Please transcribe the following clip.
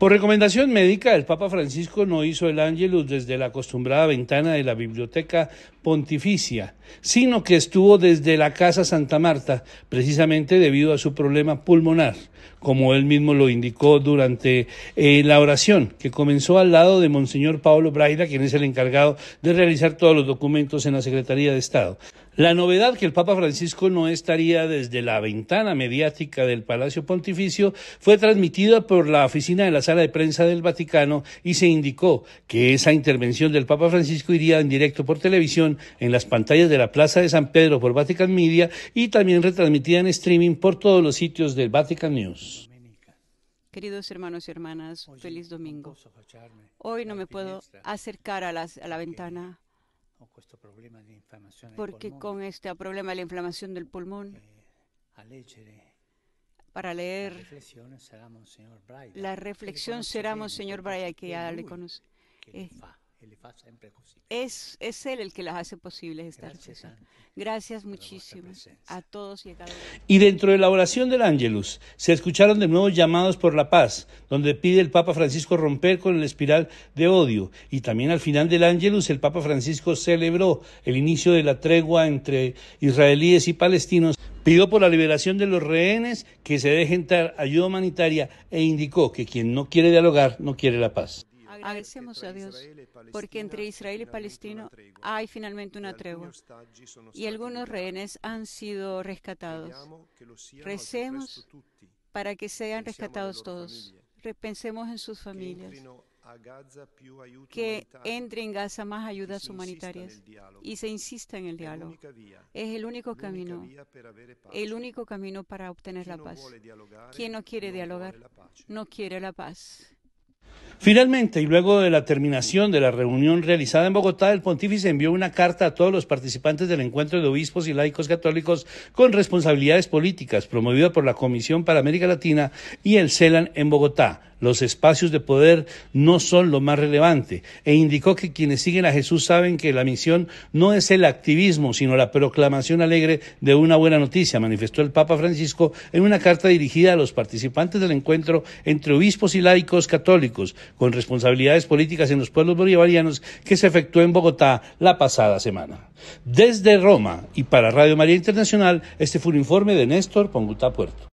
Por recomendación médica, el Papa Francisco no hizo el ángelus desde la acostumbrada ventana de la Biblioteca Pontificia, sino que estuvo desde la Casa Santa Marta, precisamente debido a su problema pulmonar, como él mismo lo indicó durante eh, la oración, que comenzó al lado de Monseñor Pablo Braida, quien es el encargado de realizar todos los documentos en la Secretaría de Estado. La novedad que el Papa Francisco no estaría desde la ventana mediática del Palacio Pontificio fue transmitida por la oficina de la sala de prensa del Vaticano y se indicó que esa intervención del Papa Francisco iría en directo por televisión en las pantallas de la Plaza de San Pedro por Vatican Media y también retransmitida en streaming por todos los sitios del Vatican News. Queridos hermanos y hermanas, feliz domingo. Hoy no me puedo acercar a, a la ventana porque con este problema de la inflamación del pulmón, eh, para leer la reflexión será señor Braia, que ya le conoce. Es, Él el que las hace posibles Gracias, Gracias a todos y a cada uno. Y dentro de la oración del Ángelus se escucharon de nuevo llamados por la paz, donde pide el Papa Francisco romper con el espiral de odio. Y también al final del Ángelus el Papa Francisco celebró el inicio de la tregua entre israelíes y palestinos. Pidió por la liberación de los rehenes que se dejen dar ayuda humanitaria e indicó que quien no quiere dialogar no quiere la paz. Agradecemos a Dios porque entre Israel y Palestino hay finalmente una tregua y algunos rehenes han sido rescatados. Recemos para que sean rescatados todos. Repensemos en sus familias que entre en Gaza más ayudas humanitarias y se insista en el diálogo. Es el único camino, el único camino para obtener la paz. Quien no quiere dialogar, no quiere la paz. Finalmente, y luego de la terminación de la reunión realizada en Bogotá, el pontífice envió una carta a todos los participantes del encuentro de obispos y laicos católicos con responsabilidades políticas, promovida por la Comisión para América Latina y el CELAN en Bogotá. Los espacios de poder no son lo más relevante e indicó que quienes siguen a Jesús saben que la misión no es el activismo, sino la proclamación alegre de una buena noticia, manifestó el Papa Francisco en una carta dirigida a los participantes del encuentro entre obispos y laicos católicos, con responsabilidades políticas en los pueblos bolivarianos que se efectuó en Bogotá la pasada semana. Desde Roma y para Radio María Internacional, este fue un informe de Néstor Ponguta Puerto.